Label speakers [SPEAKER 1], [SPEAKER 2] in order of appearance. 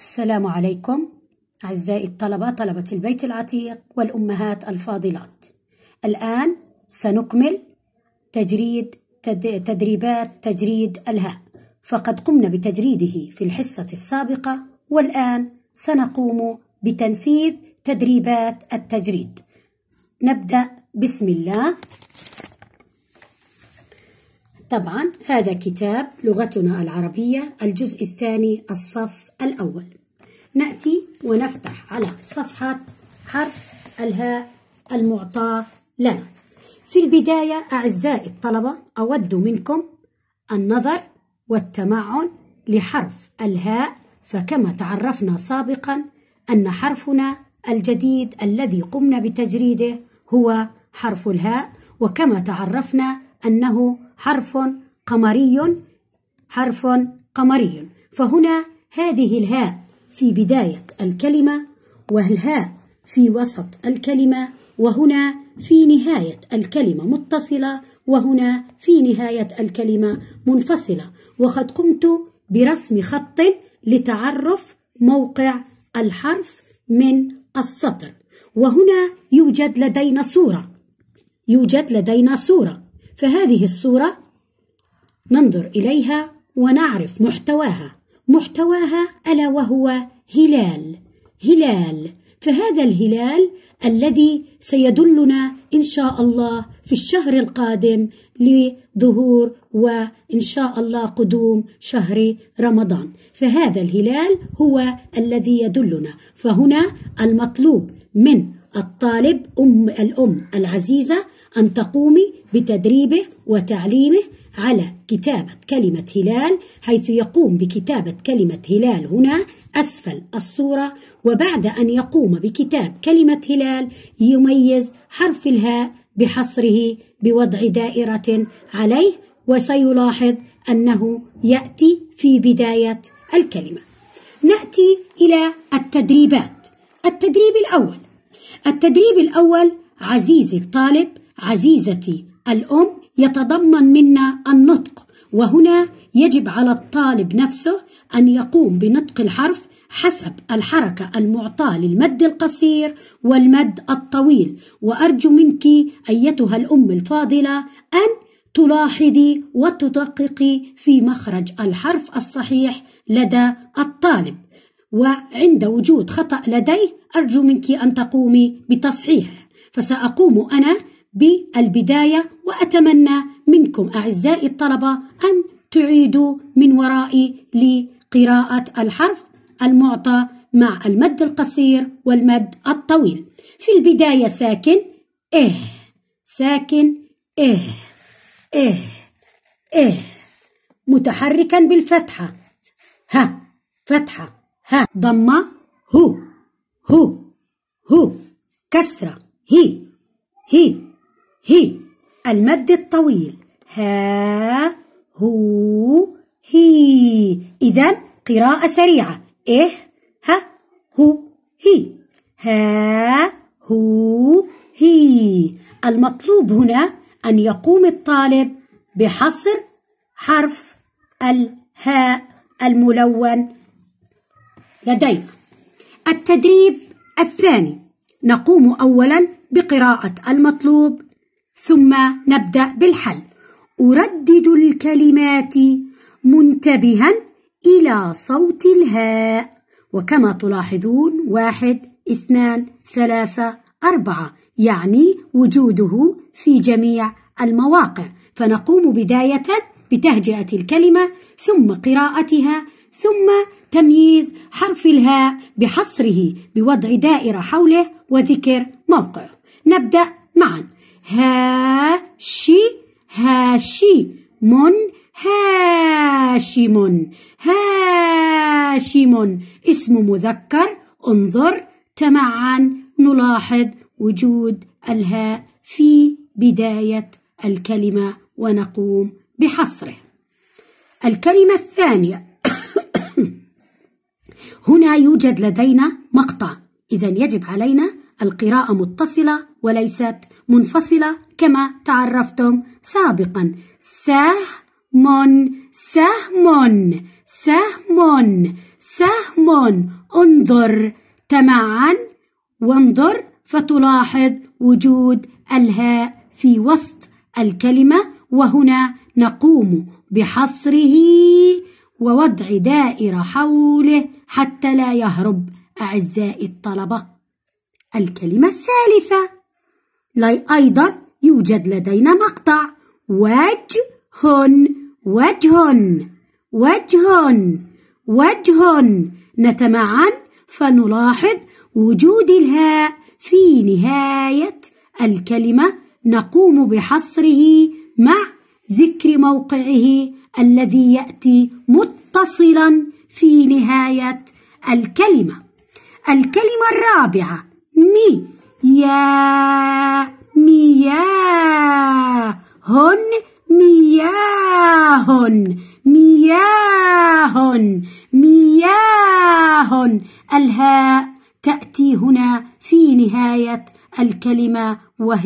[SPEAKER 1] السلام عليكم أعزائي الطلبة طلبة البيت العتيق والأمهات الفاضلات الآن سنكمل تجريد تدريبات تجريد الهاء فقد قمنا بتجريده في الحصة السابقة والآن سنقوم بتنفيذ تدريبات التجريد نبدأ بسم الله طبعا هذا كتاب لغتنا العربية الجزء الثاني الصف الأول نأتي ونفتح على صفحة حرف الهاء المعطى لنا في البداية أعزائي الطلبة أود منكم النظر والتمعن لحرف الهاء فكما تعرفنا سابقا أن حرفنا الجديد الذي قمنا بتجريده هو حرف الهاء وكما تعرفنا أنه حرف قمري حرف قمري فهنا هذه الهاء في بداية الكلمة والهاء في وسط الكلمة وهنا في نهاية الكلمة متصلة وهنا في نهاية الكلمة منفصلة وقد قمت برسم خط لتعرف موقع الحرف من السطر وهنا يوجد لدينا صورة يوجد لدينا صورة فهذه الصورة ننظر إليها ونعرف محتواها محتواها ألا وهو هلال هلال فهذا الهلال الذي سيدلنا إن شاء الله في الشهر القادم لظهور وإن شاء الله قدوم شهر رمضان فهذا الهلال هو الذي يدلنا فهنا المطلوب من الطالب أم الأم العزيزة أن تقومي بتدريبه وتعليمه على كتابة كلمة هلال حيث يقوم بكتابة كلمة هلال هنا أسفل الصورة وبعد أن يقوم بكتاب كلمة هلال يميز حرف الهاء بحصره بوضع دائرة عليه وسيلاحظ أنه يأتي في بداية الكلمة نأتي إلى التدريبات التدريب الأول التدريب الأول عزيزي الطالب عزيزتي الأم يتضمن منا النطق وهنا يجب على الطالب نفسه أن يقوم بنطق الحرف حسب الحركة المعطاة للمد القصير والمد الطويل وأرجو منك أيتها الأم الفاضلة أن تلاحظي وتدققي في مخرج الحرف الصحيح لدى الطالب وعند وجود خطأ لديه أرجو منك أن تقومي بتصحيحه فسأقوم أنا بالبداية وأتمنى منكم أعزائي الطلبة أن تعيدوا من ورائي لقراءة الحرف المعطى مع المد القصير والمد الطويل في البداية ساكن إه ساكن إه إه إه متحركا بالفتحة ها فتحة ها ضمة هو هو هو كسرة هي هي هي المد الطويل ها هو هي إذا قراءة سريعة إيه ها هو هي ها هو هي المطلوب هنا أن يقوم الطالب بحصر حرف الهاء الملون لدينا التدريب الثاني نقوم أولا بقراءة المطلوب ثم نبدأ بالحل أردد الكلمات منتبها إلى صوت الهاء وكما تلاحظون واحد اثنان ثلاثة أربعة يعني وجوده في جميع المواقع فنقوم بداية بتهجئة الكلمة ثم قراءتها ثم تمييز حرف الهاء بحصره بوضع دائرة حوله وذكر موقعه نبدأ معا هاشي هاشي من هاشم هاشم اسم مذكر انظر تمعن نلاحظ وجود الهاء في بداية الكلمة ونقوم بحصره الكلمة الثانية هنا يوجد لدينا مقطع إذا يجب علينا القراءة متصلة وليست منفصلة كما تعرفتم سابقا سهم سهم سهم سهم انظر تمعن وانظر فتلاحظ وجود الهاء في وسط الكلمة وهنا نقوم بحصره ووضع دائرة حوله حتى لا يهرب أعزائي الطلبة الكلمة الثالثة لي أيضا يوجد لدينا مقطع وجه وجه وجه وجه نتمعن فنلاحظ وجود الهاء في نهاية الكلمة نقوم بحصره مع ذكر موقعه الذي يأتي متصلا في نهاية الكلمة الكلمة الرابعة مي يا مياهن هن مياهن هن الهاء تأتي هنا في نهاية الكلمة وهي